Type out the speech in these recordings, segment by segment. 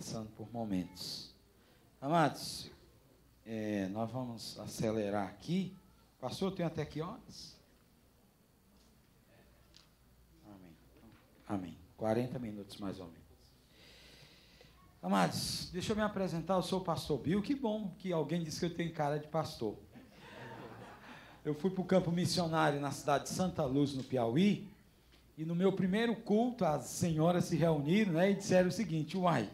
passando por momentos. Amados, é, nós vamos acelerar aqui. Pastor, tem até que horas? Amém. Amém. 40 minutos mais ou menos. Amados, deixa eu me apresentar. Eu sou o pastor Bill. Que bom que alguém disse que eu tenho cara de pastor. Eu fui para o campo missionário na cidade de Santa Luz, no Piauí. E no meu primeiro culto, as senhoras se reuniram né, e disseram o seguinte: Uai,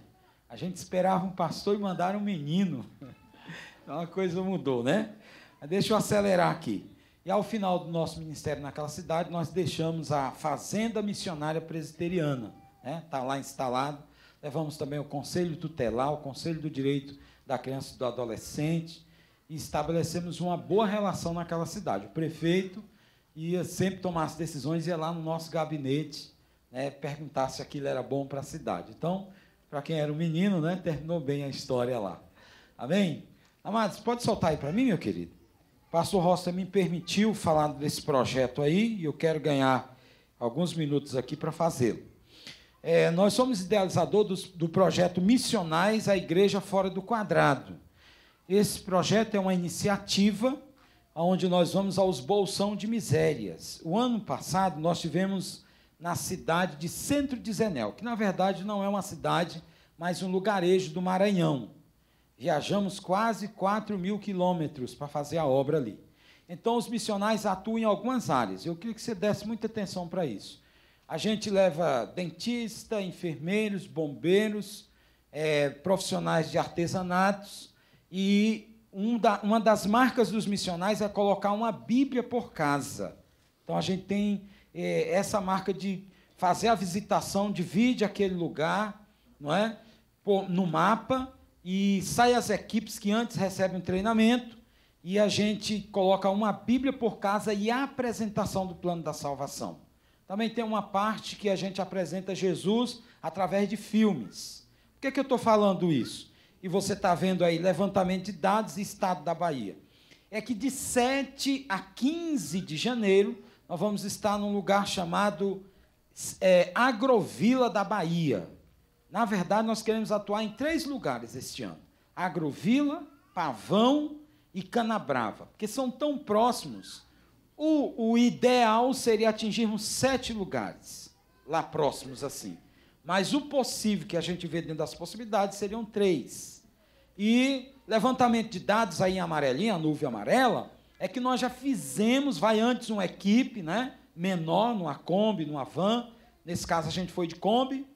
a gente esperava um pastor e mandaram um menino. Então a coisa mudou, né? Mas deixa eu acelerar aqui. E ao final do nosso ministério naquela cidade, nós deixamos a Fazenda Missionária Presbiteriana. Está né? Tá lá instalado. Levamos também o Conselho Tutelar, o Conselho do Direito da Criança e do Adolescente. E estabelecemos uma boa relação naquela cidade. O prefeito ia sempre tomar as decisões, ia lá no nosso gabinete, né, perguntar se aquilo era bom para a cidade. Então, para quem era um menino, né? Terminou bem a história lá. Amém? Amados, pode soltar aí para mim, meu querido? Pastor Rosta me permitiu falar desse projeto aí e eu quero ganhar alguns minutos aqui para fazê-lo. É, nós somos idealizadores do, do projeto Missionais à Igreja Fora do Quadrado. Esse projeto é uma iniciativa onde nós vamos aos bolsão de misérias. O ano passado nós tivemos na cidade de Centro de Zenel, que na verdade não é uma cidade, mas um lugarejo do Maranhão. Viajamos quase 4 mil quilômetros para fazer a obra ali. Então, os missionais atuam em algumas áreas. Eu queria que você desse muita atenção para isso. A gente leva dentista, enfermeiros, bombeiros, é, profissionais de artesanatos. E um da, uma das marcas dos missionais é colocar uma Bíblia por casa. Então, a gente tem é, essa marca de fazer a visitação, divide aquele lugar, não é? Por, no mapa e sai as equipes que antes recebem treinamento e a gente coloca uma Bíblia por casa e a apresentação do plano da salvação. Também tem uma parte que a gente apresenta Jesus através de filmes. Por que, é que eu estou falando isso? E você está vendo aí levantamento de dados do estado da Bahia. É que de 7 a 15 de janeiro nós vamos estar num lugar chamado é, Agrovila da Bahia. Na verdade, nós queremos atuar em três lugares este ano: Agrovila, Pavão e Canabrava, porque são tão próximos. O, o ideal seria atingirmos sete lugares lá próximos assim. Mas o possível que a gente vê dentro das possibilidades seriam três. E levantamento de dados aí em amarelinha, a nuvem amarela, é que nós já fizemos, vai antes uma equipe, né? Menor, numa Kombi, numa van. Nesse caso a gente foi de Kombi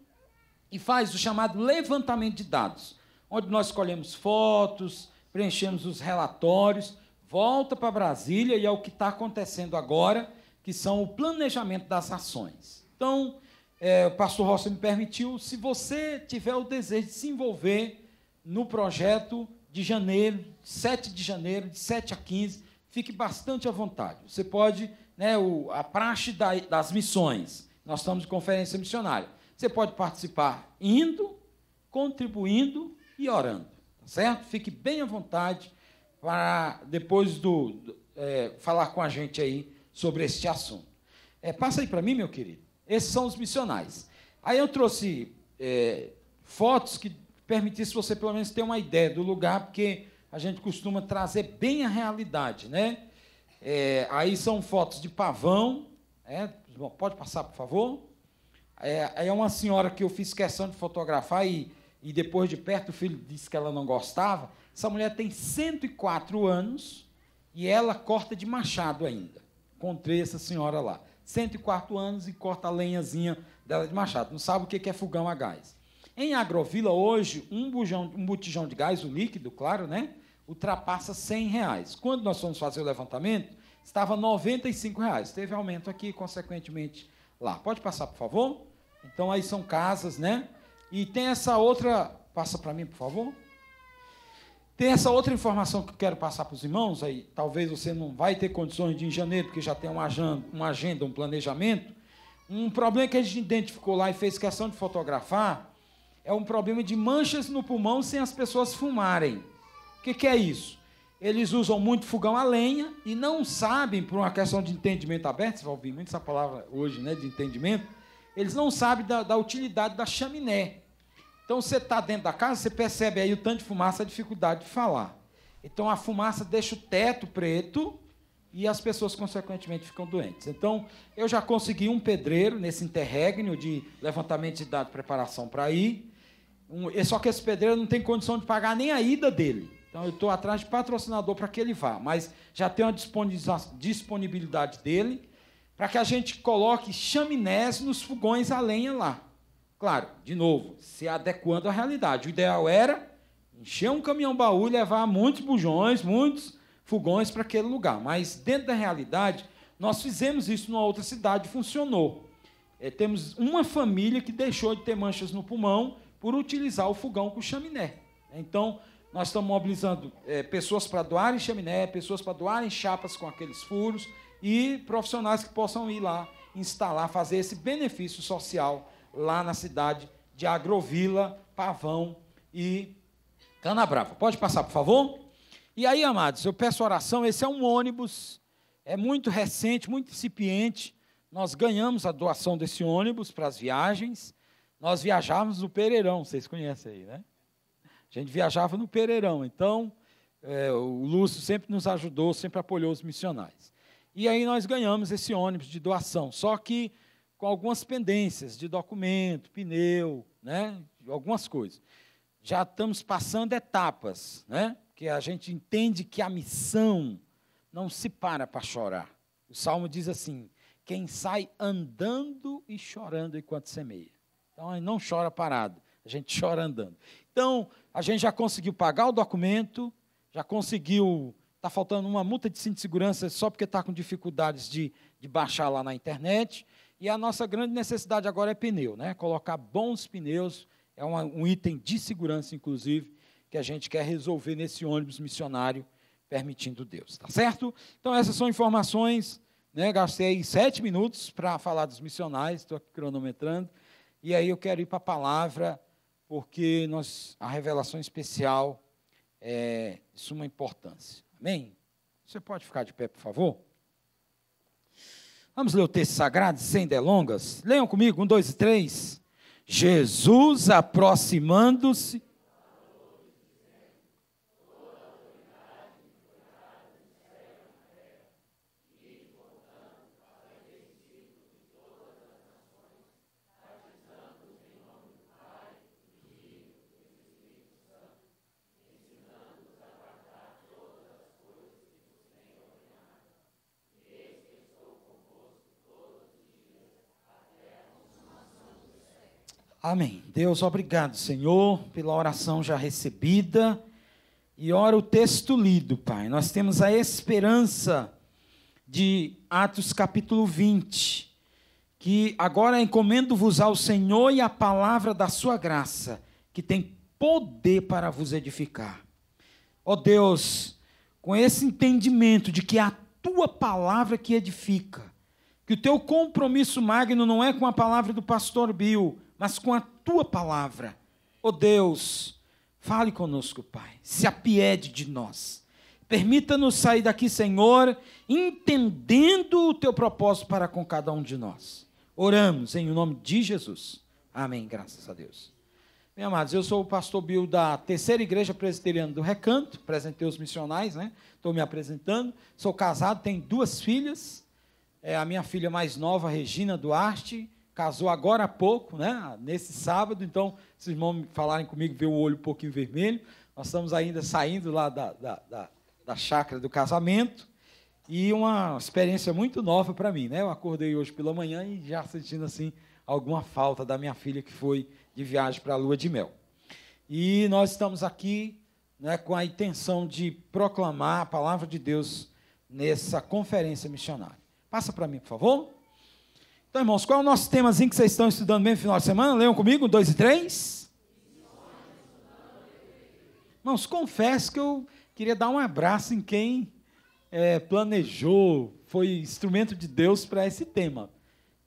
e faz o chamado levantamento de dados, onde nós escolhemos fotos, preenchemos os relatórios, volta para Brasília e é o que está acontecendo agora, que são o planejamento das ações. Então, é, o pastor Rossi me permitiu, se você tiver o desejo de se envolver no projeto de janeiro, 7 de janeiro, de 7 a 15, fique bastante à vontade. Você pode, né, o, a praxe da, das missões, nós estamos em conferência missionária. Você pode participar indo, contribuindo e orando, tá certo? Fique bem à vontade para depois do, do é, falar com a gente aí sobre este assunto. É, passa aí para mim, meu querido. Esses são os missionais. Aí eu trouxe é, fotos que permitisse você pelo menos ter uma ideia do lugar, porque a gente costuma trazer bem a realidade, né? É, aí são fotos de pavão, é, pode passar, por favor? É, é, uma senhora que eu fiz questão de fotografar e, e depois de perto o filho disse que ela não gostava. Essa mulher tem 104 anos e ela corta de machado ainda. Encontrei essa senhora lá. 104 anos e corta a lenhazinha dela de machado. Não sabe o que é fogão a gás. Em Agrovila, hoje, um, bujão, um botijão de gás, o líquido, claro, né? ultrapassa 100 reais. Quando nós fomos fazer o levantamento, estava 95 reais. Teve aumento aqui, consequentemente, lá. Pode passar, por favor? Então, aí são casas, né? E tem essa outra... Passa para mim, por favor. Tem essa outra informação que eu quero passar para os irmãos aí. Talvez você não vai ter condições de em janeiro, porque já tem uma agenda, um planejamento. Um problema que a gente identificou lá e fez questão de fotografar é um problema de manchas no pulmão sem as pessoas fumarem. O que, que é isso? Eles usam muito fogão a lenha e não sabem, por uma questão de entendimento aberto, você vai ouvir muito essa palavra hoje, né, de entendimento, eles não sabem da, da utilidade da chaminé. Então, você está dentro da casa, você percebe aí o tanto de fumaça, a dificuldade de falar. Então, a fumaça deixa o teto preto e as pessoas, consequentemente, ficam doentes. Então, eu já consegui um pedreiro nesse interregno de levantamento de dados, preparação para ir. Um, só que esse pedreiro não tem condição de pagar nem a ida dele. Então eu estou atrás de patrocinador para que ele vá, mas já tem uma disponibilidade dele para que a gente coloque chaminés nos fogões a lenha lá. Claro, de novo, se adequando à realidade. O ideal era encher um caminhão baú e levar muitos bujões, muitos fogões para aquele lugar. Mas dentro da realidade, nós fizemos isso numa outra cidade, funcionou. É, temos uma família que deixou de ter manchas no pulmão por utilizar o fogão com chaminé. Né? Então, nós estamos mobilizando é, pessoas para doarem chaminé, pessoas para doarem chapas com aqueles furos e profissionais que possam ir lá instalar, fazer esse benefício social lá na cidade de Agrovila, Pavão e Canabrava. Pode passar, por favor? E aí, amados, eu peço oração. Esse é um ônibus, é muito recente, muito incipiente. Nós ganhamos a doação desse ônibus para as viagens. Nós viajávamos no Pereirão, vocês conhecem aí, né? A gente viajava no Pereirão, então é, o Lúcio sempre nos ajudou, sempre apoiou os missionais. E aí nós ganhamos esse ônibus de doação, só que com algumas pendências de documento, pneu, né, algumas coisas. Já estamos passando etapas, né, que a gente entende que a missão não se para para chorar. O salmo diz assim: quem sai andando e chorando enquanto semeia. Então, não chora parado, a gente chora andando. Então, a gente já conseguiu pagar o documento, já conseguiu. Está faltando uma multa de cinto de segurança só porque está com dificuldades de, de baixar lá na internet. E a nossa grande necessidade agora é pneu, né? Colocar bons pneus é uma, um item de segurança, inclusive, que a gente quer resolver nesse ônibus missionário, permitindo Deus, tá certo? Então, essas são informações. Né? Gastei sete minutos para falar dos missionários, estou aqui cronometrando. E aí eu quero ir para a palavra porque nós, a revelação especial é de suma importância. Amém? Você pode ficar de pé, por favor? Vamos ler o texto sagrado, sem delongas. Leiam comigo, um, dois e três. Jesus aproximando-se Amém. Deus, obrigado, Senhor, pela oração já recebida. E ora o texto lido, Pai. Nós temos a esperança de Atos capítulo 20, que agora encomendo-vos ao Senhor e à palavra da sua graça, que tem poder para vos edificar. Ó Deus, com esse entendimento de que é a tua palavra que edifica, que o teu compromisso magno não é com a palavra do pastor Bill, mas com a tua palavra. Ó oh Deus, fale conosco, Pai. Se apiede de nós. Permita-nos sair daqui, Senhor, entendendo o teu propósito para com cada um de nós. Oramos em nome de Jesus. Amém. Graças a Deus. Meus amados, eu sou o pastor Bill da Terceira Igreja Presbiteriana do Recanto, apresentei os missionais, né? Estou me apresentando. Sou casado, tenho duas filhas. É a minha filha mais nova, Regina Duarte, casou agora há pouco, né? nesse sábado, então, se os irmãos falarem comigo, ver o olho um pouquinho vermelho, nós estamos ainda saindo lá da, da, da, da chácara do casamento, e uma experiência muito nova para mim, né? Eu acordei hoje pela manhã e já sentindo assim alguma falta da minha filha que foi de viagem para a lua de mel. E nós estamos aqui né, com a intenção de proclamar a palavra de Deus nessa conferência missionária. Passa para mim, por favor. Então, irmãos, qual é o nosso temazinho que vocês estão estudando bem no final de semana? Leiam comigo, dois e três. Irmãos, confesso que eu queria dar um abraço em quem é, planejou, foi instrumento de Deus para esse tema.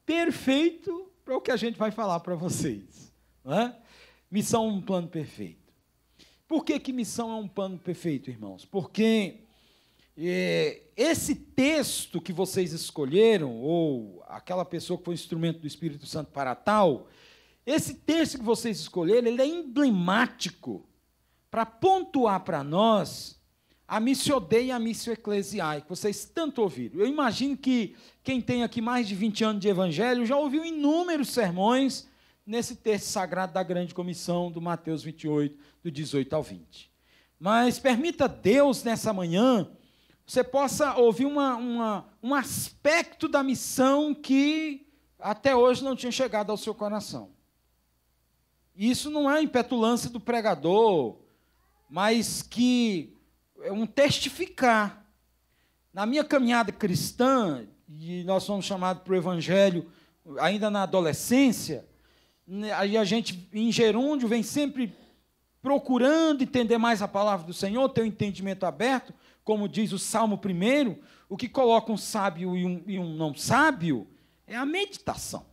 Perfeito para o que a gente vai falar para vocês. né? Missão é um plano perfeito. Por que, que missão é um plano perfeito, irmãos? Porque esse texto que vocês escolheram, ou aquela pessoa que foi instrumento do Espírito Santo para tal, esse texto que vocês escolheram, ele é emblemático para pontuar para nós a missio Dei e a missio Ecclesiae, que vocês tanto ouviram. Eu imagino que quem tem aqui mais de 20 anos de evangelho já ouviu inúmeros sermões nesse texto sagrado da grande comissão do Mateus 28, do 18 ao 20. Mas permita Deus nessa manhã você possa ouvir uma, uma, um aspecto da missão que até hoje não tinha chegado ao seu coração. isso não é impetulância do pregador, mas que é um testificar. Na minha caminhada cristã, e nós somos chamados para o evangelho ainda na adolescência, né, aí a gente em gerúndio vem sempre procurando entender mais a palavra do Senhor, ter o um entendimento aberto, como diz o Salmo primeiro, o que coloca um sábio e um, e um não sábio é a meditação.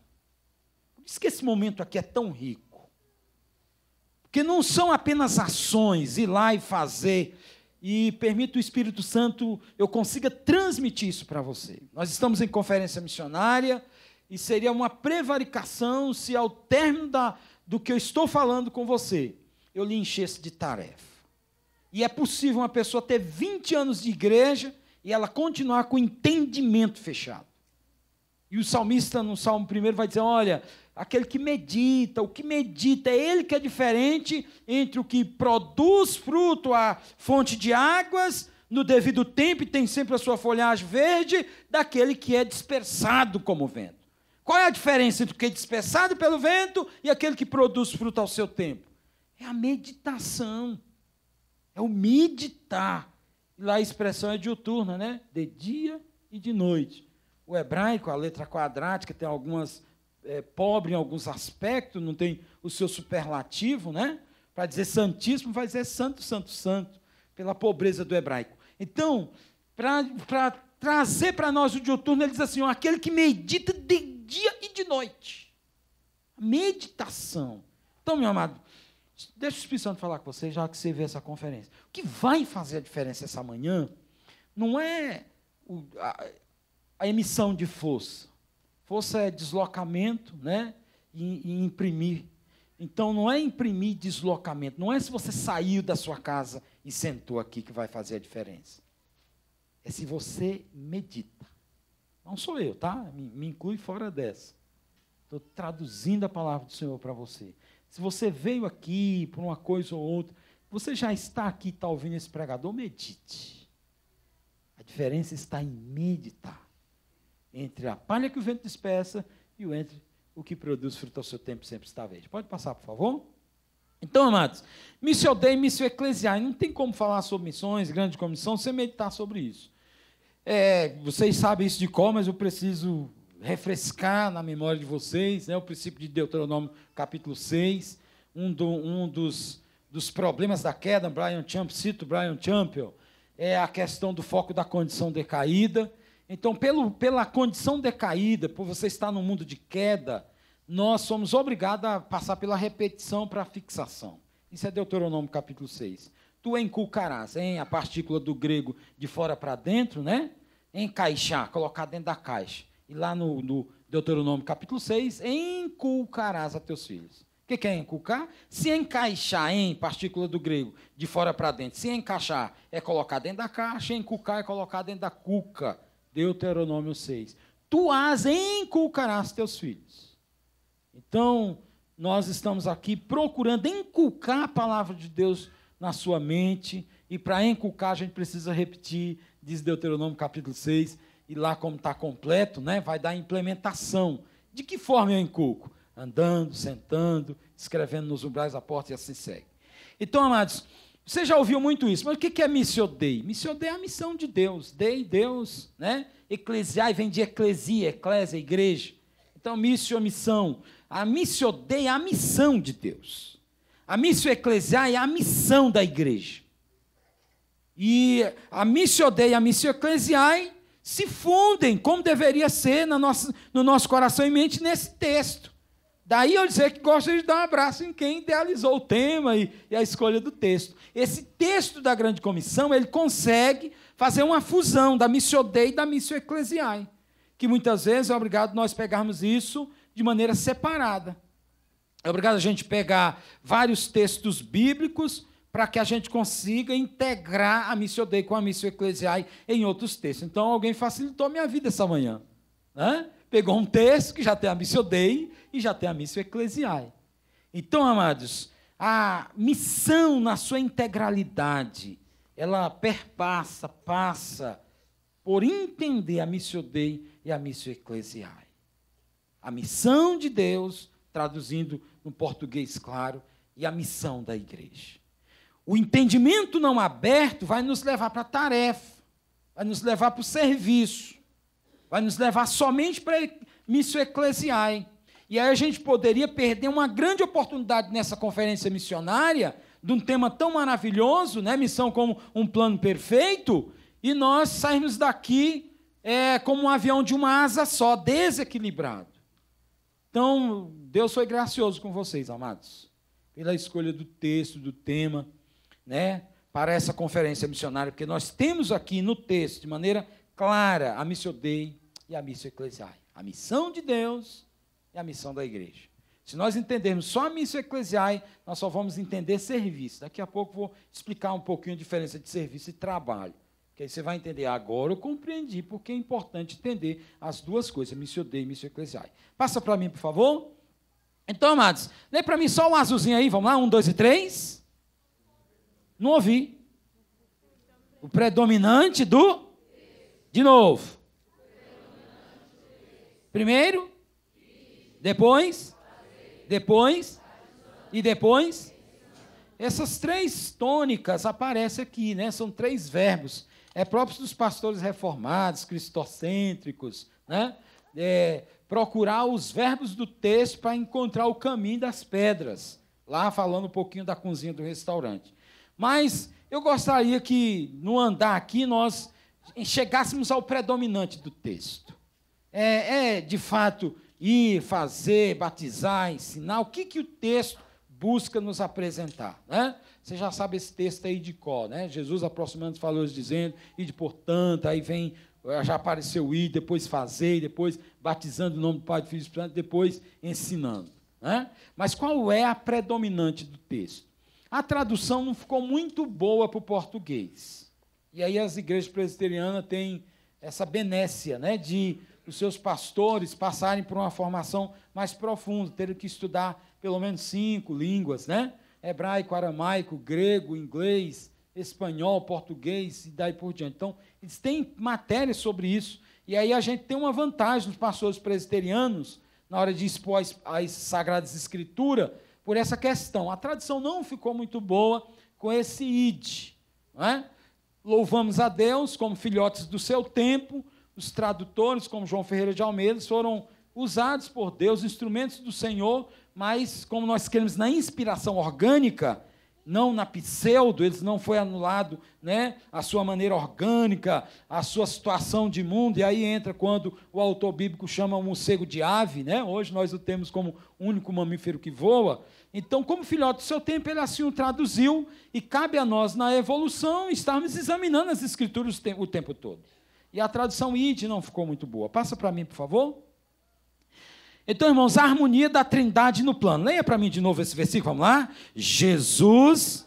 Por isso que esse momento aqui é tão rico. Porque não são apenas ações, ir lá e fazer, e permita o Espírito Santo eu consiga transmitir isso para você. Nós estamos em conferência missionária e seria uma prevaricação se ao término da, do que eu estou falando com você, eu lhe enchesse de tarefa. E é possível uma pessoa ter 20 anos de igreja e ela continuar com o entendimento fechado. E o salmista, no Salmo 1, vai dizer: olha, aquele que medita, o que medita, é ele que é diferente entre o que produz fruto à fonte de águas, no devido tempo e tem sempre a sua folhagem verde, daquele que é dispersado como vento. Qual é a diferença entre o que é dispersado pelo vento e aquele que produz fruto ao seu tempo? É a meditação é o meditar. Lá a expressão é diuturna, né? De dia e de noite. O hebraico, a letra quadrática, tem algumas. É, pobre em alguns aspectos, não tem o seu superlativo, né? Para dizer santíssimo, vai dizer santo, santo, santo, pela pobreza do hebraico. Então, para trazer para nós o diuturno, ele diz assim: aquele que medita de dia e de noite. Meditação. Então, meu amado, Deixa o Espírito Santo falar com você, já que você vê essa conferência. O que vai fazer a diferença essa manhã não é o, a, a, emissão de força. Força é deslocamento né, e, e imprimir. Então, não é imprimir deslocamento. Não é se você saiu da sua casa e sentou aqui que vai fazer a diferença. É se você medita. Não sou eu, tá? Me, me inclui fora dessa. Estou traduzindo a palavra do Senhor para você. Se você veio aqui por uma coisa ou outra, você já está aqui, está ouvindo esse pregador, medite. A diferença está em meditar entre a palha que o vento dispersa e o entre o que produz fruto ao seu tempo sempre está verde. Pode passar, por favor? Então, amados, missio dei, missio eclesiae. Não tem como falar sobre missões, grande comissão, sem meditar sobre isso. É, vocês sabem isso de cor, mas eu preciso refrescar na memória de vocês né, o princípio de Deuteronômio, capítulo 6, um, do, um dos, dos problemas da queda, Brian Champ, cito Brian Champion, é a questão do foco da condição decaída. Então, pelo, pela condição decaída, por você estar no mundo de queda, nós somos obrigados a passar pela repetição para a fixação. Isso é Deuteronômio capítulo 6. Tu enculcarás, hein? A partícula do grego de fora para dentro, né? Encaixar, colocar dentro da caixa. E lá no, no Deuteronômio capítulo 6, inculcarás a teus filhos. O que, que é inculcar? Se encaixar em, partícula do grego, de fora para dentro. Se encaixar é colocar dentro da caixa, enculcar é colocar dentro da cuca. Deuteronômio 6. Tu as inculcarás teus filhos. Então, nós estamos aqui procurando inculcar a palavra de Deus na sua mente. E para inculcar, a gente precisa repetir, diz Deuteronômio capítulo 6, e lá como está completo, né, vai dar implementação. De que forma eu inculco? Andando, sentando, escrevendo nos umbrais da porta e assim segue. Então, amados, você já ouviu muito isso, mas o que é missio dei? Missio dei é a missão de Deus, dei Deus, né? Eclesiai vem de eclesia, eclésia, igreja. Então, missio é missão. A missio dei é a missão de Deus. A missio eclesiai é a missão da igreja. E a missio dei a missio eclesiai se fundem, como deveria ser no nosso, no nosso coração e mente nesse texto. Daí eu dizer que gosto de dar um abraço em quem idealizou o tema e, e a escolha do texto. Esse texto da grande comissão, ele consegue fazer uma fusão da missio dei e da missio ecclesiae, que muitas vezes é obrigado nós pegarmos isso de maneira separada. É obrigado a gente pegar vários textos bíblicos para que a gente consiga integrar a Missio Dei com a Missio Ecclesiae em outros textos. Então, alguém facilitou minha vida essa manhã. Né? Pegou um texto que já tem a Missio Dei e já tem a Missio Ecclesiae. Então, amados, a missão na sua integralidade, ela perpassa, passa por entender a Missio Dei e a Missio Ecclesiae. A missão de Deus, traduzindo no português claro, e a missão da igreja. O entendimento não aberto vai nos levar para a tarefa, vai nos levar para o serviço, vai nos levar somente para missão eclesiae. E aí a gente poderia perder uma grande oportunidade nessa conferência missionária, de um tema tão maravilhoso, né? missão como um plano perfeito, e nós sairmos daqui é, como um avião de uma asa só, desequilibrado. Então, Deus foi gracioso com vocês, amados, pela escolha do texto, do tema né, para essa conferência missionária, porque nós temos aqui no texto, de maneira clara, a missio Dei e a missio A missão de Deus e a missão da igreja. Se nós entendermos só a missão Ecclesiae, nós só vamos entender serviço. Daqui a pouco vou explicar um pouquinho a diferença de serviço e trabalho. Que aí você vai entender, agora eu compreendi, porque é importante entender as duas coisas, missio Dei e missio Ecclesiae. Passa para mim, por favor. Então, amados, lê para mim só um azulzinho aí, vamos lá, um, dois e três. Não ouvi. O predominante do. De novo. Primeiro. Depois. Depois. E depois. Essas três tônicas aparecem aqui, né? São três verbos. É próprio dos pastores reformados, cristocêntricos, né? É, procurar os verbos do texto para encontrar o caminho das pedras. Lá falando um pouquinho da cozinha do restaurante. Mas eu gostaria que, no andar aqui, nós chegássemos ao predominante do texto. É, é de fato, ir, fazer, batizar, ensinar. O que, que o texto busca nos apresentar. Né? Você já sabe esse texto aí de cor, né? Jesus aproximando os falou dizendo, e de portanto, aí vem, já apareceu ir, depois fazer, depois batizando em nome do Pai, do Filho e do Espírito Santo, depois ensinando. Né? Mas qual é a predominante do texto? A tradução não ficou muito boa para o português. E aí as igrejas presbiterianas têm essa benécia né, de os seus pastores passarem por uma formação mais profunda, terem que estudar pelo menos cinco línguas, né? Hebraico, aramaico, grego, inglês, espanhol, português e daí por diante. Então, eles têm matérias sobre isso. E aí a gente tem uma vantagem nos pastores presbiterianos na hora de expor as Sagradas Escrituras, por essa questão. A tradição não ficou muito boa com esse id. É? Louvamos a Deus como filhotes do seu tempo, os tradutores, como João Ferreira de Almeida, foram usados por Deus, instrumentos do Senhor, mas como nós queremos na inspiração orgânica, não na pseudo, eles não foi anulado, né, a sua maneira orgânica, a sua situação de mundo, e aí entra quando o autor bíblico chama o morcego de ave, né? Hoje nós o temos como único mamífero que voa. Então, como filhote do seu tempo, ele assim o traduziu e cabe a nós na evolução estarmos examinando as escrituras o tempo todo. E a tradução id não ficou muito boa. Passa para mim, por favor. Então, irmãos, a harmonia da trindade no plano. Leia para mim de novo esse versículo, vamos lá? Jesus.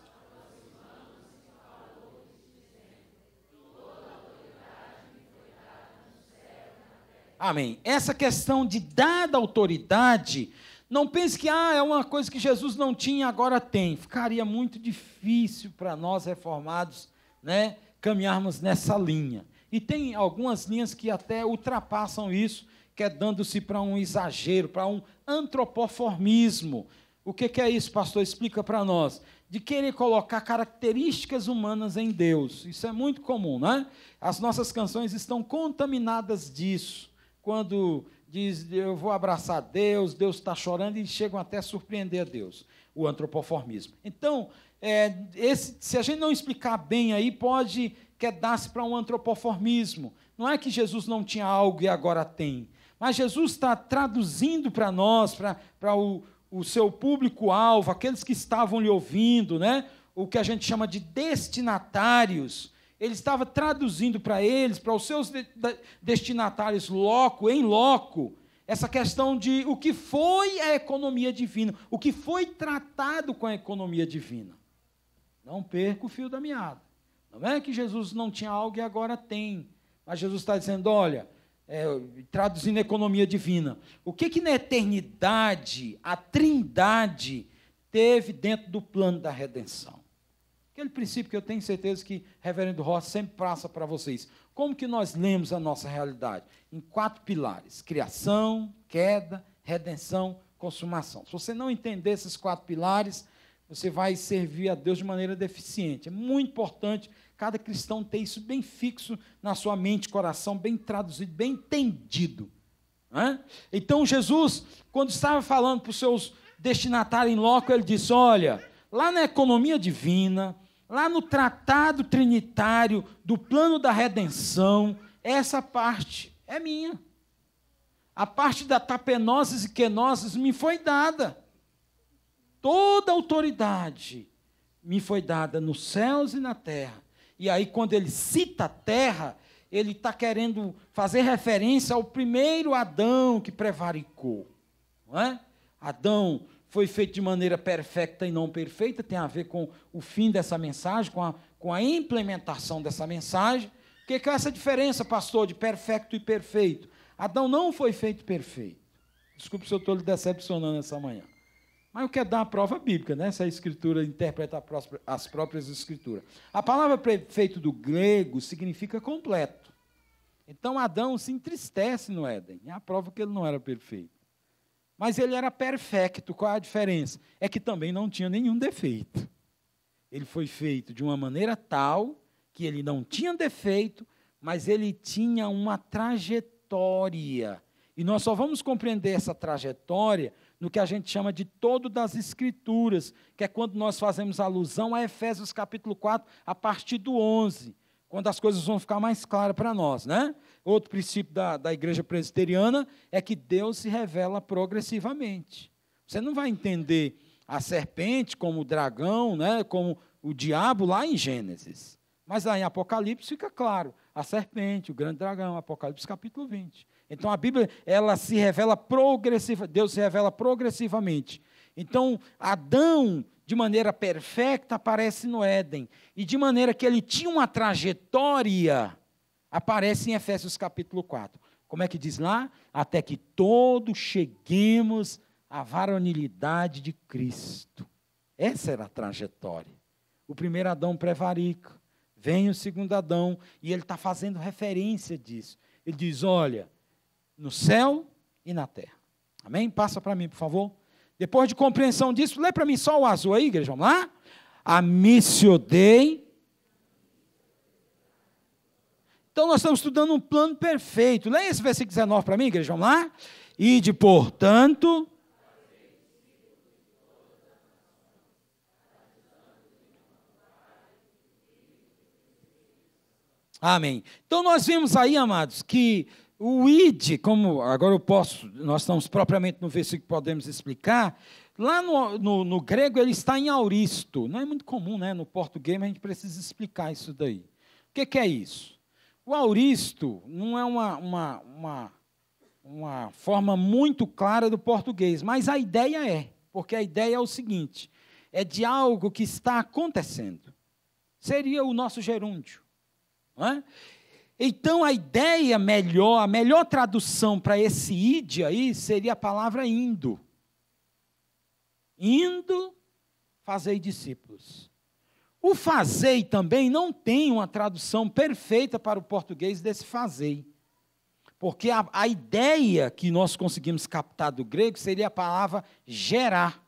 Amém. Essa questão de dada autoridade, não pense que ah, é uma coisa que Jesus não tinha, agora tem. Ficaria muito difícil para nós reformados né, caminharmos nessa linha. E tem algumas linhas que até ultrapassam isso, quedando-se é para um exagero, para um antropoformismo. O que, que é isso, pastor? Explica para nós. De querer colocar características humanas em Deus. Isso é muito comum, né? As nossas canções estão contaminadas disso. Quando diz eu vou abraçar Deus, Deus está chorando e chegam até a surpreender a Deus, o antropoformismo. Então, é, esse, se a gente não explicar bem aí, pode quedar-se para um antropoformismo. Não é que Jesus não tinha algo e agora tem. Mas Jesus está traduzindo para nós, para o, o seu público-alvo, aqueles que estavam lhe ouvindo, né? o que a gente chama de destinatários. Ele estava traduzindo para eles, para os seus de, de, destinatários loco, em loco, essa questão de o que foi a economia divina, o que foi tratado com a economia divina. Não perca o fio da meada. Não é que Jesus não tinha algo e agora tem. Mas Jesus está dizendo: olha, é, traduzindo economia divina. O que, que na eternidade a trindade teve dentro do plano da redenção? Aquele princípio que eu tenho certeza que Reverendo Ross sempre passa para vocês. Como que nós lemos a nossa realidade? Em quatro pilares: criação, queda, redenção, consumação. Se você não entender esses quatro pilares, você vai servir a Deus de maneira deficiente. É muito importante cada cristão ter isso bem fixo na sua mente, coração, bem traduzido, bem entendido. É? Então, Jesus, quando estava falando para os seus destinatários em loco, ele disse: Olha, lá na economia divina, lá no tratado trinitário do plano da redenção, essa parte é minha. A parte da tapenoses e quenoses me foi dada. Toda autoridade me foi dada nos céus e na terra. E aí, quando ele cita a terra, ele está querendo fazer referência ao primeiro Adão que prevaricou. Não é? Adão foi feito de maneira perfeita e não perfeita, tem a ver com o fim dessa mensagem, com a, com a implementação dessa mensagem. O que, é essa diferença, pastor, de perfeito e perfeito? Adão não foi feito perfeito. Desculpe se eu estou lhe decepcionando essa manhã. Mas eu quero dar uma prova bíblica, né? Se a escritura interpreta as próprias escrituras. A palavra prefeito do grego significa completo. Então Adão se entristece no Éden. É a prova que ele não era perfeito. Mas ele era perfeito. Qual a diferença? É que também não tinha nenhum defeito. Ele foi feito de uma maneira tal que ele não tinha defeito, mas ele tinha uma trajetória. E nós só vamos compreender essa trajetória no que a gente chama de todo das Escrituras, que é quando nós fazemos alusão a Efésios capítulo 4, a partir do 11, quando as coisas vão ficar mais claras para nós. Né? Outro princípio da, da igreja presbiteriana é que Deus se revela progressivamente. Você não vai entender a serpente como o dragão, né, como o diabo lá em Gênesis. Mas lá em Apocalipse fica claro, a serpente, o grande dragão, Apocalipse capítulo 20. Então a Bíblia, ela se revela progressivamente, Deus se revela progressivamente. Então Adão, de maneira perfeita, aparece no Éden, e de maneira que ele tinha uma trajetória, aparece em Efésios capítulo 4. Como é que diz lá? Até que todos cheguemos à varonilidade de Cristo. Essa era a trajetória. O primeiro Adão prevarica, vem o segundo Adão, e ele está fazendo referência disso. Ele diz: olha, no céu e na terra. Amém? Passa para mim, por favor. Depois de compreensão disso, lê para mim só o azul aí, igreja. Vamos lá? A missiodei. Então nós estamos estudando um plano perfeito. Leia esse versículo 19 para mim, igreja. Vamos lá? E de portanto. Amém. Então nós vimos aí, amados, que o id, como agora eu posso, nós estamos propriamente no versículo que podemos explicar, lá no, no, no, grego ele está em auristo. Não é muito comum, né? No português, mas a gente precisa explicar isso daí. O que, que é isso? O auristo não é uma, uma, uma, uma forma muito clara do português, mas a ideia é, porque a ideia é o seguinte: é de algo que está acontecendo. Seria o nosso gerúndio. Não é? Então a ideia melhor, a melhor tradução para esse id aí seria a palavra indo. Indo, fazei discípulos. O fazei também não tem uma tradução perfeita para o português desse fazei. Porque a, a ideia que nós conseguimos captar do grego seria a palavra gerar.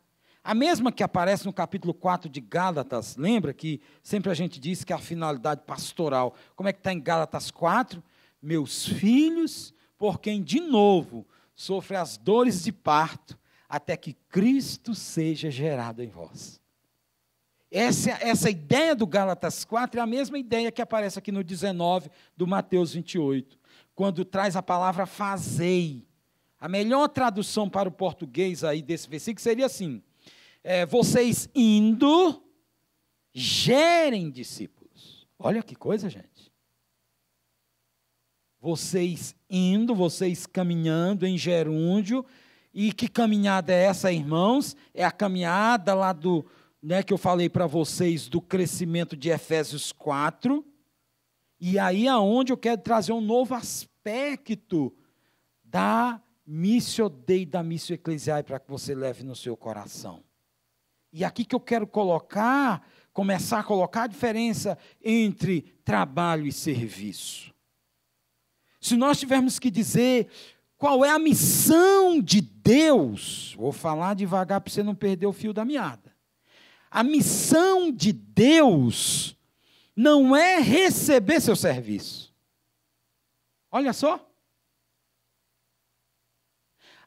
A mesma que aparece no capítulo 4 de Gálatas, lembra que sempre a gente diz que é a finalidade pastoral. Como é que está em Gálatas 4? Meus filhos, por quem de novo sofre as dores de parto, até que Cristo seja gerado em vós. Essa, essa ideia do Gálatas 4 é a mesma ideia que aparece aqui no 19 do Mateus 28, quando traz a palavra fazei. A melhor tradução para o português aí desse versículo seria assim: é, vocês indo, gerem discípulos. Olha que coisa, gente. Vocês indo, vocês caminhando em gerúndio. E que caminhada é essa, irmãos? É a caminhada lá do, né, que eu falei para vocês do crescimento de Efésios 4. E aí aonde é eu quero trazer um novo aspecto da missio dei da missio eclesiae para que você leve no seu coração. E aqui que eu quero colocar, começar a colocar a diferença entre trabalho e serviço. Se nós tivermos que dizer qual é a missão de Deus, vou falar devagar para você não perder o fio da meada. A missão de Deus não é receber seu serviço. Olha só.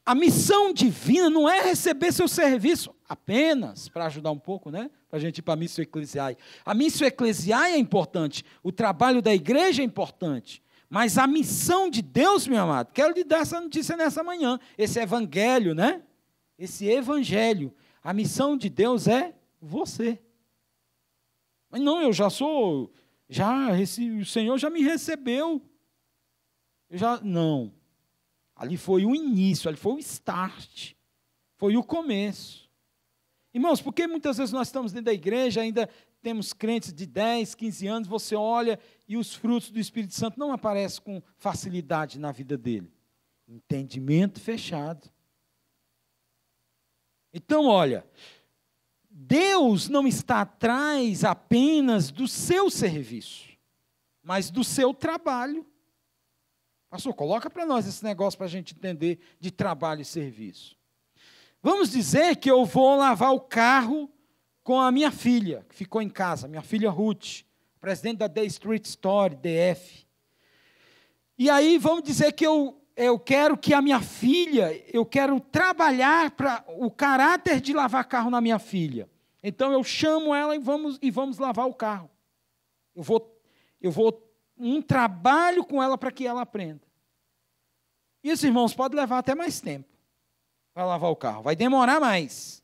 A missão divina não é receber seu serviço apenas, para ajudar um pouco, né? Para a gente ir para a missa eclesiae. A missa eclesiae é importante, o trabalho da igreja é importante, mas a missão de Deus, meu amado, quero lhe dar essa notícia nessa manhã, esse evangelho, né? Esse evangelho. A missão de Deus é você. Mas não, eu já sou, já o Senhor já me recebeu. Eu já não. Ali foi o início, ali foi o start. Foi o começo. Irmãos, por que muitas vezes nós estamos dentro da igreja, ainda temos crentes de 10, 15 anos, você olha e os frutos do Espírito Santo não aparecem com facilidade na vida dele? Entendimento fechado. Então, olha, Deus não está atrás apenas do seu serviço, mas do seu trabalho. Pastor, coloca para nós esse negócio para a gente entender de trabalho e serviço. Vamos dizer que eu vou lavar o carro com a minha filha, que ficou em casa, minha filha Ruth, presidente da Day Street Story, DF. E aí vamos dizer que eu, eu quero que a minha filha, eu quero trabalhar para o caráter de lavar carro na minha filha. Então eu chamo ela e vamos, e vamos lavar o carro. Eu vou, eu vou um trabalho com ela para que ela aprenda. Isso, irmãos, pode levar até mais tempo vai lavar o carro. Vai demorar mais.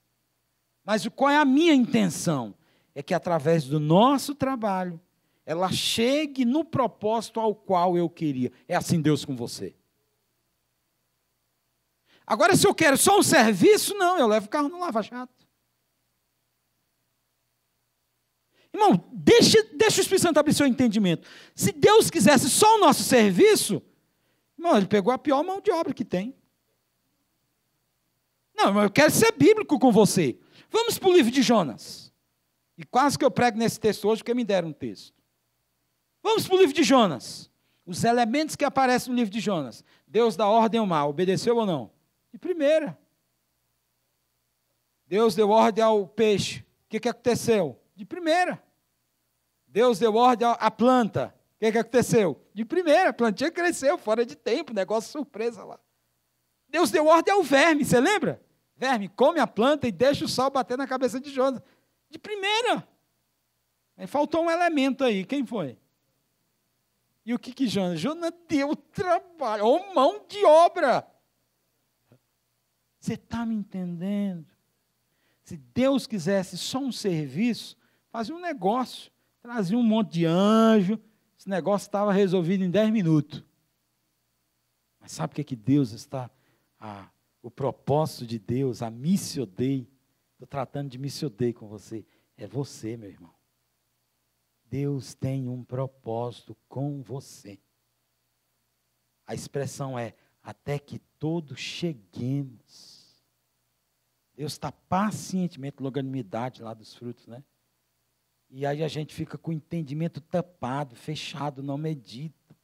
Mas qual é a minha intenção? É que através do nosso trabalho, ela chegue no propósito ao qual eu queria. É assim Deus com você. Agora, se eu quero só um serviço, não, eu levo o carro no lava-jato. Irmão, deixa, deixa o Espírito Santo abrir seu entendimento. Se Deus quisesse só o nosso serviço, irmão, ele pegou a pior mão de obra que tem. Não, eu quero ser bíblico com você. Vamos para o livro de Jonas. E quase que eu prego nesse texto hoje, porque me deram um texto. Vamos para o livro de Jonas. Os elementos que aparecem no livro de Jonas. Deus dá ordem ao mal, obedeceu ou não? De primeira. Deus deu ordem ao peixe. O que, que aconteceu? De primeira. Deus deu ordem à planta. O que, que aconteceu? De primeira, a plantinha cresceu fora de tempo, negócio surpresa lá. Deus deu ordem ao verme, você lembra? verme, come a planta e deixa o sal bater na cabeça de Jonas. De primeira. Aí faltou um elemento aí. Quem foi? E o que que Jonas? Jonas deu trabalho, ou mão de obra. Você está me entendendo? Se Deus quisesse só um serviço, fazia um negócio, trazia um monte de anjo, esse negócio estava resolvido em 10 minutos. Mas sabe o que, é que Deus está ah, o propósito de Deus, a missio dei. Estou tratando de missio dei com você. É você, meu irmão. Deus tem um propósito com você. A expressão é até que todos cheguemos. Deus está pacientemente, longanimidade lá dos frutos, né? E aí a gente fica com o entendimento tapado, fechado, não medita.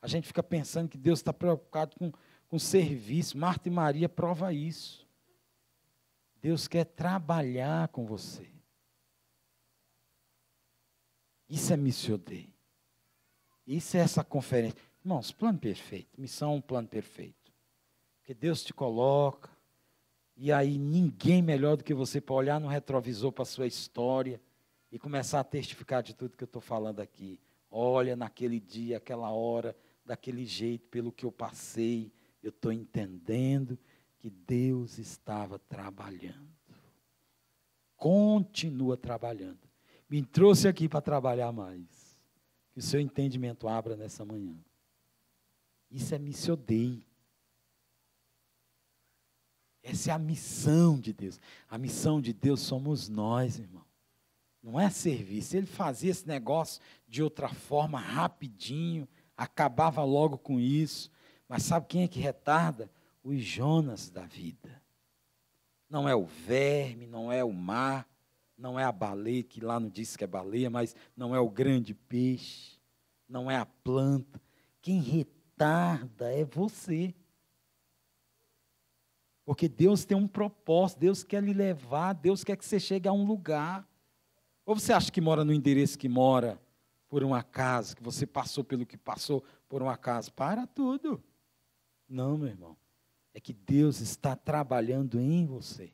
A gente fica pensando que Deus está preocupado com com serviço. Marta e Maria prova isso. Deus quer trabalhar com você. Isso é Missio Isso é essa conferência. Irmãos, plano perfeito. Missão, plano perfeito. Porque Deus te coloca. E aí ninguém melhor do que você para olhar no retrovisor para a sua história e começar a testificar de tudo que eu estou falando aqui. Olha, naquele dia, aquela hora, daquele jeito, pelo que eu passei, eu estou entendendo que Deus estava trabalhando. Continua trabalhando. Me trouxe aqui para trabalhar mais. Que o seu entendimento abra nessa manhã. Isso é missiodei. Essa é a missão de Deus. A missão de Deus somos nós, irmão. Não é serviço. Ele fazia esse negócio de outra forma, rapidinho, acabava logo com isso. Mas sabe quem é que retarda? Os Jonas da vida. Não é o verme, não é o mar, não é a baleia, que lá não diz que é baleia, mas não é o grande peixe, não é a planta. Quem retarda é você. Porque Deus tem um propósito, Deus quer lhe levar, Deus quer que você chegue a um lugar. Ou você acha que mora no endereço que mora, por um acaso, que você passou pelo que passou por um acaso? Para tudo. Não, meu irmão. É que Deus está trabalhando em você.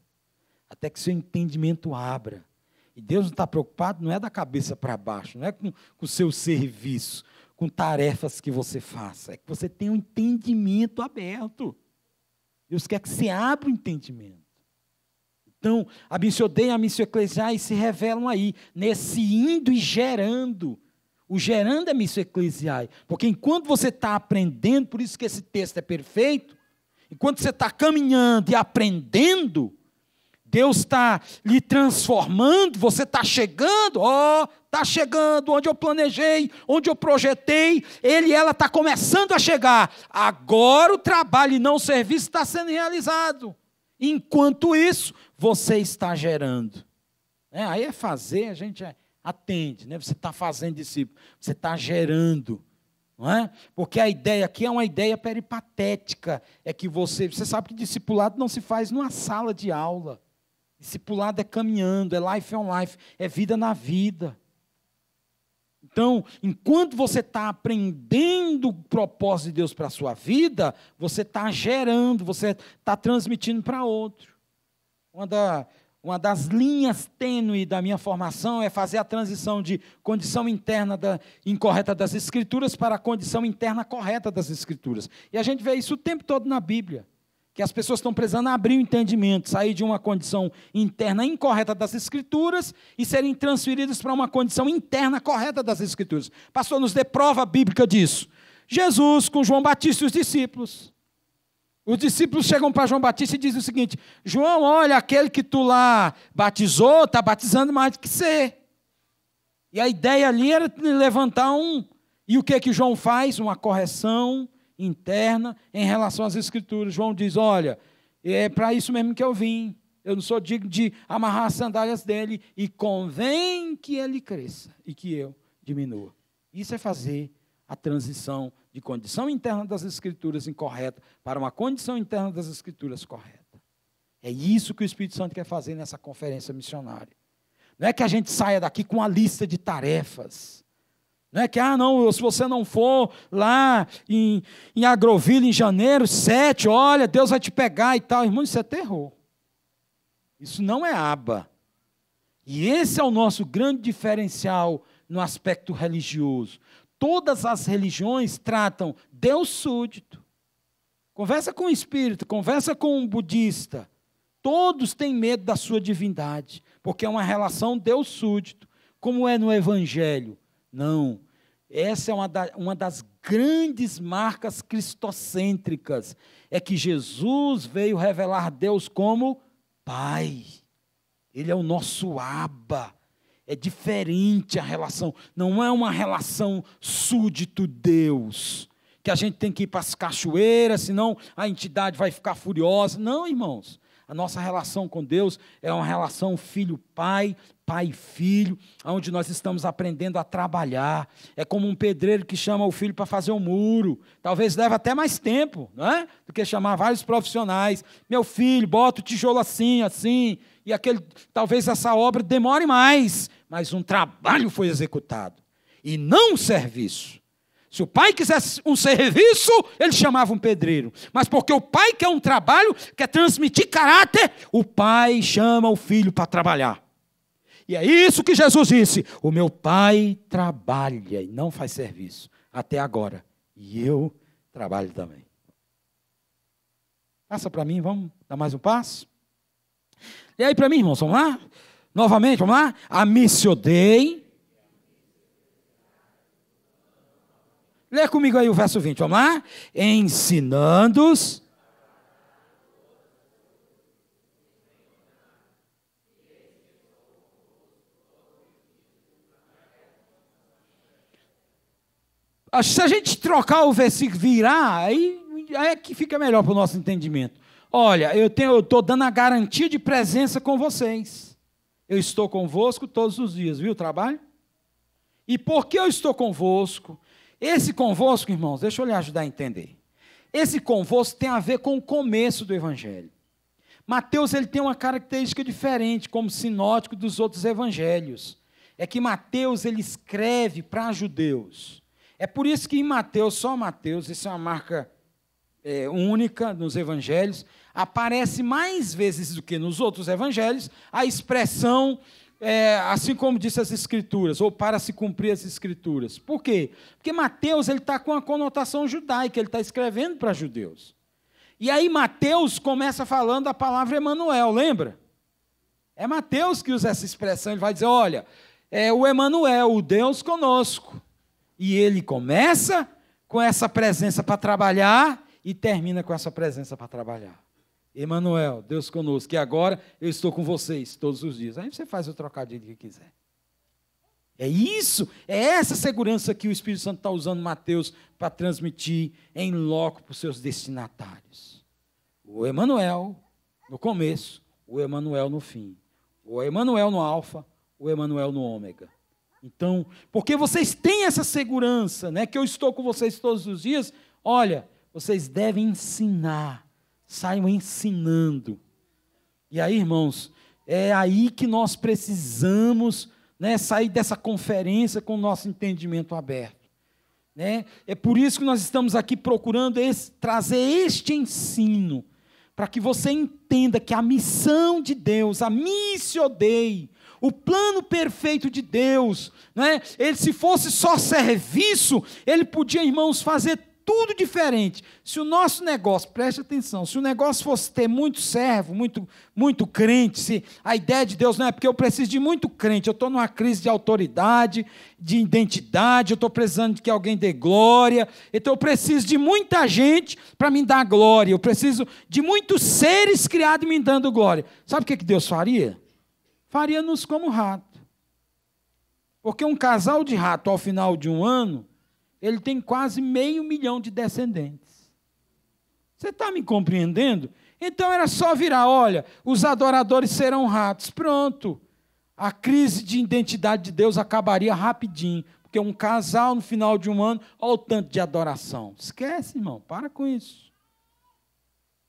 Até que seu entendimento abra. E Deus não está preocupado, não é da cabeça para baixo, não é com o seu serviço, com tarefas que você faça. É que você tenha um entendimento aberto. Deus quer que você abra o entendimento. Então, a missão odeia, a missão eclesiais se revelam aí, nesse indo e gerando o gerando é missio eclesiai. Porque enquanto você está aprendendo, por isso que esse texto é perfeito, enquanto você está caminhando e aprendendo, Deus está lhe transformando, você está chegando, ó, oh, está chegando onde eu planejei, onde eu projetei, ele e ela está começando a chegar. Agora o trabalho e não o serviço está sendo realizado. Enquanto isso, você está gerando. É, aí é fazer, a gente é atende, né? Você está fazendo discípulo, você está gerando, não é? Porque a ideia aqui é uma ideia peripatética, é que você, você sabe que discipulado não se faz numa sala de aula. Discipulado é caminhando, é life on life, é vida na vida. Então, enquanto você está aprendendo o propósito de Deus para a sua vida, você está gerando, você está transmitindo para outro. Uma, da, uma das linhas tênue da minha formação é fazer a transição de condição interna da, incorreta das Escrituras para a condição interna correta das Escrituras. E a gente vê isso o tempo todo na Bíblia. Que as pessoas estão precisando abrir o entendimento, sair de uma condição interna incorreta das Escrituras e serem transferidas para uma condição interna correta das Escrituras. Pastor, nos dê prova bíblica disso. Jesus com João Batista e os discípulos. Os discípulos chegam para João Batista e dizem o seguinte: João, olha, aquele que tu lá batizou, está batizando mais do que você. E a ideia ali era levantar um. E o que que João faz? Uma correção interna em relação às Escrituras. João diz: olha, é para isso mesmo que eu vim. Eu não sou digno de amarrar as sandálias dele. E convém que ele cresça e que eu diminua. Isso é fazer a transição de condição interna das Escrituras incorreta para uma condição interna das Escrituras correta. É isso que o Espírito Santo quer fazer nessa conferência missionária. Não é que a gente saia daqui com uma lista de tarefas. Não é que, ah, não, se você não for lá em, em Agroville em janeiro, sete, olha, Deus vai te pegar e tal. Irmão, isso é terror. Isso não é aba. E esse é o nosso grande diferencial no aspecto religioso. Todas as religiões tratam Deus súdito. Conversa com um espírito, conversa com um budista. Todos têm medo da sua divindade, porque é uma relação Deus súdito, como é no Evangelho. Não. Essa é uma, da, uma das grandes marcas cristocêntricas. É que Jesus veio revelar Deus como Pai. Ele é o nosso Abba. É diferente a relação. Não é uma relação súdito Deus. Que a gente tem que ir para as cachoeiras, senão a entidade vai ficar furiosa. Não, irmãos. A nossa relação com Deus é uma relação filho-pai, pai-filho, onde nós estamos aprendendo a trabalhar. É como um pedreiro que chama o filho para fazer um muro. Talvez leve até mais tempo, não é? Do que chamar vários profissionais. Meu filho, bota o tijolo assim, assim. E aquele, talvez essa obra demore mais, mas um trabalho foi executado e não um serviço. Se o pai quisesse um serviço, ele chamava um pedreiro. Mas porque o pai quer um trabalho, quer transmitir caráter, o pai chama o filho para trabalhar. E é isso que Jesus disse: O meu pai trabalha e não faz serviço até agora. E eu trabalho também. Passa para mim, vamos dar mais um passo? E aí, para mim, irmãos, vamos lá? Novamente, vamos lá? A me Lê comigo aí o verso 20, vamos lá? Ensinando-os. Ah, se a gente trocar o versículo, virar, aí, aí é que fica melhor para o nosso entendimento. Olha, eu estou dando a garantia de presença com vocês. Eu estou convosco todos os dias, viu o trabalho? E porque eu estou convosco, esse convosco, irmãos, deixa eu lhe ajudar a entender. Esse convosco tem a ver com o começo do evangelho. Mateus ele tem uma característica diferente como sinótico dos outros evangelhos. É que Mateus ele escreve para judeus. É por isso que em Mateus, só Mateus, isso é uma marca é, única nos evangelhos, aparece mais vezes do que nos outros evangelhos a expressão é, assim como disse as Escrituras, ou para se cumprir as Escrituras. Por quê? Porque Mateus ele está com a conotação judaica, ele está escrevendo para judeus. E aí Mateus começa falando a palavra Emanuel, lembra? É Mateus que usa essa expressão, ele vai dizer: olha, é o Emanuel, o Deus conosco. E ele começa com essa presença para trabalhar e termina com essa presença para trabalhar. Emanuel, Deus conosco, que agora eu estou com vocês todos os dias. Aí você faz o trocadilho que quiser. É isso, é essa segurança que o Espírito Santo está usando Mateus para transmitir em loco para os seus destinatários. O Emanuel no começo, o Emanuel no fim. O Emanuel no alfa, o Emanuel no ômega. Então, porque vocês têm essa segurança, né, que eu estou com vocês todos os dias, olha, vocês devem ensinar saiam ensinando. E aí, irmãos, é aí que nós precisamos né, sair dessa conferência com o nosso entendimento aberto. Né? É por isso que nós estamos aqui procurando esse, trazer este ensino, para que você entenda que a missão de Deus, a missio Dei, o plano perfeito de Deus, né? ele se fosse só serviço, ele podia, irmãos, fazer tudo diferente. Se o nosso negócio, preste atenção, se o negócio fosse ter muito servo, muito, muito crente, se a ideia de Deus não é porque eu preciso de muito crente, eu estou numa crise de autoridade, de identidade, eu estou precisando de que alguém dê glória, então eu preciso de muita gente para me dar glória, eu preciso de muitos seres criados me dando glória. Sabe o que, que Deus faria? Faria-nos como rato. Porque um casal de rato, ao final de um ano, ele tem quase meio milhão de descendentes. Você está me compreendendo? Então era só virar: olha, os adoradores serão ratos. Pronto. A crise de identidade de Deus acabaria rapidinho. Porque um casal, no final de um ano, olha o tanto de adoração. Esquece, irmão, para com isso.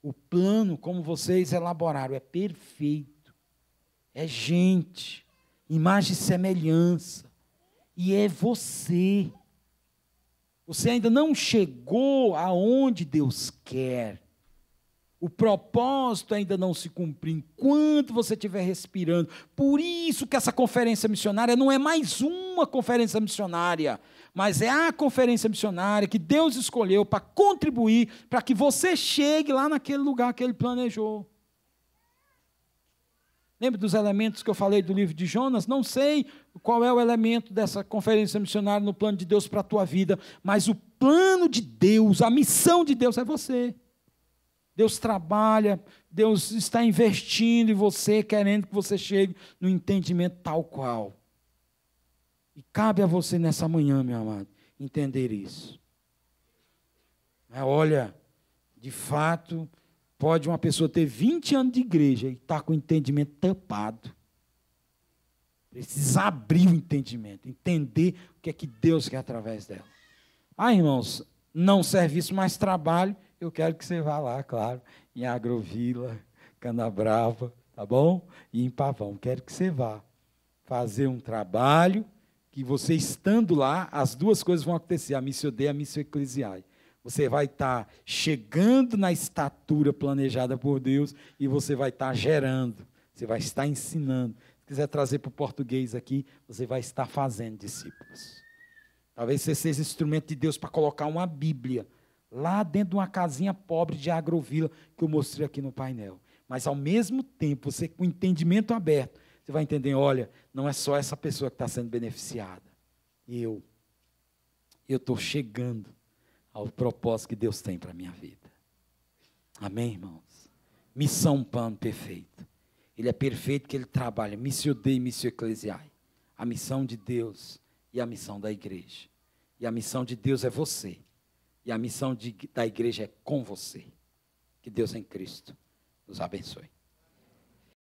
O plano, como vocês elaboraram, é perfeito. É gente, imagem e semelhança. E é você. Você ainda não chegou aonde Deus quer. O propósito ainda não se cumpriu enquanto você estiver respirando. Por isso que essa conferência missionária não é mais uma conferência missionária, mas é a conferência missionária que Deus escolheu para contribuir para que você chegue lá naquele lugar que ele planejou. Lembra dos elementos que eu falei do livro de Jonas? Não sei qual é o elemento dessa conferência missionária no plano de Deus para a tua vida, mas o plano de Deus, a missão de Deus é você. Deus trabalha, Deus está investindo em você, querendo que você chegue no entendimento tal qual. E cabe a você nessa manhã, meu amado, entender isso. É, olha, de fato, Pode uma pessoa ter 20 anos de igreja e estar tá com o entendimento tampado. Precisa abrir o entendimento, entender o que é que Deus quer através dela. Ah, irmãos, não serviço mais trabalho, eu quero que você vá lá, claro, em Agrovila, Canabrava, tá bom? E em Pavão. Quero que você vá fazer um trabalho que você estando lá, as duas coisas vão acontecer, a missio D e a missio eclesiai. Você vai estar tá chegando na estatura planejada por Deus e você vai estar tá gerando, você vai estar ensinando. Se quiser trazer para o português aqui, você vai estar fazendo discípulos. Talvez você seja instrumento de Deus para colocar uma Bíblia lá dentro de uma casinha pobre de agrovila que eu mostrei aqui no painel. Mas ao mesmo tempo, você com o entendimento aberto, você vai entender, olha, não é só essa pessoa que está sendo beneficiada. Eu, eu estou chegando ao propósito que Deus tem para a minha vida. Amém, irmãos? Missão Pano perfeito. Ele é perfeito que ele trabalha, missio Dei, missio Ecclesiae. A missão de Deus e a missão da igreja. E a missão de Deus é você. E a missão de, da igreja é com você. Que Deus em Cristo nos abençoe.